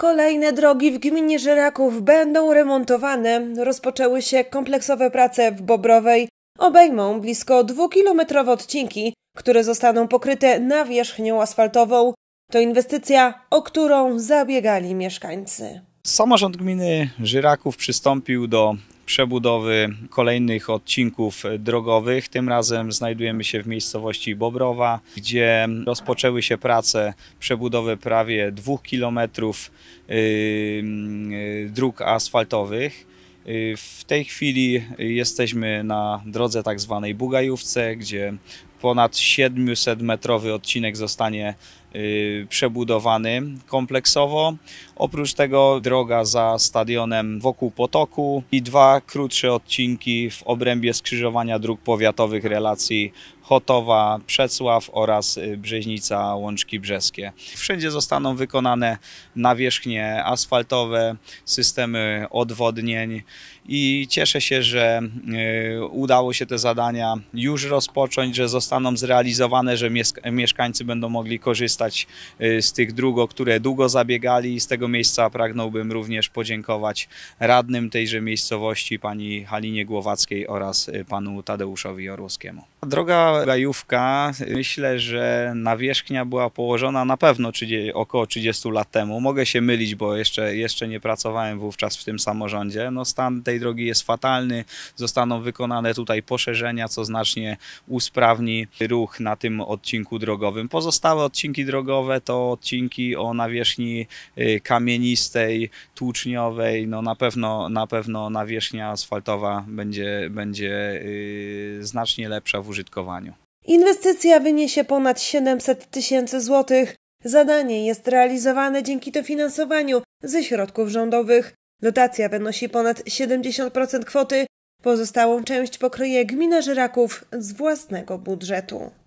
Kolejne drogi w gminie Żyraków będą remontowane. Rozpoczęły się kompleksowe prace w Bobrowej. Obejmą blisko dwukilometrowe odcinki, które zostaną pokryte nawierzchnią asfaltową. To inwestycja, o którą zabiegali mieszkańcy. Samorząd gminy Żyraków przystąpił do przebudowy kolejnych odcinków drogowych. Tym razem znajdujemy się w miejscowości Bobrowa, gdzie rozpoczęły się prace przebudowy prawie dwóch kilometrów yy, dróg asfaltowych. Yy, w tej chwili jesteśmy na drodze tak zwanej Bugajówce, gdzie ponad 700-metrowy odcinek zostanie Y, przebudowany kompleksowo. Oprócz tego droga za stadionem wokół potoku i dwa krótsze odcinki w obrębie skrzyżowania dróg powiatowych relacji Chotowa, Przecław oraz y, Brzeźnica, Łączki Brzeskie. Wszędzie zostaną wykonane nawierzchnie asfaltowe, systemy odwodnień i cieszę się, że y, udało się te zadania już rozpocząć, że zostaną zrealizowane, że mieszkańcy będą mogli korzystać y, z tych dróg, o które długo zabiegali i z tego miejsca pragnąłbym również podziękować radnym tejże miejscowości, pani Halinie Głowackiej oraz panu Tadeuszowi Orłowskiemu. Droga gajówka. Myślę, że nawierzchnia była położona na pewno 30, około 30 lat temu. Mogę się mylić, bo jeszcze, jeszcze nie pracowałem wówczas w tym samorządzie. No, stan tej drogi jest fatalny. Zostaną wykonane tutaj poszerzenia, co znacznie usprawni ruch na tym odcinku drogowym. Pozostałe odcinki drogowe to odcinki o nawierzchni y, kamienistej, tłuczniowej. No, na pewno, na pewno nawierzchnia asfaltowa będzie, będzie yy, znacznie lepsza w użytkowaniu. Inwestycja wyniesie ponad 700 tysięcy złotych. Zadanie jest realizowane dzięki dofinansowaniu ze środków rządowych. Dotacja wynosi ponad 70% kwoty. Pozostałą część pokryje gmina Żyraków z własnego budżetu.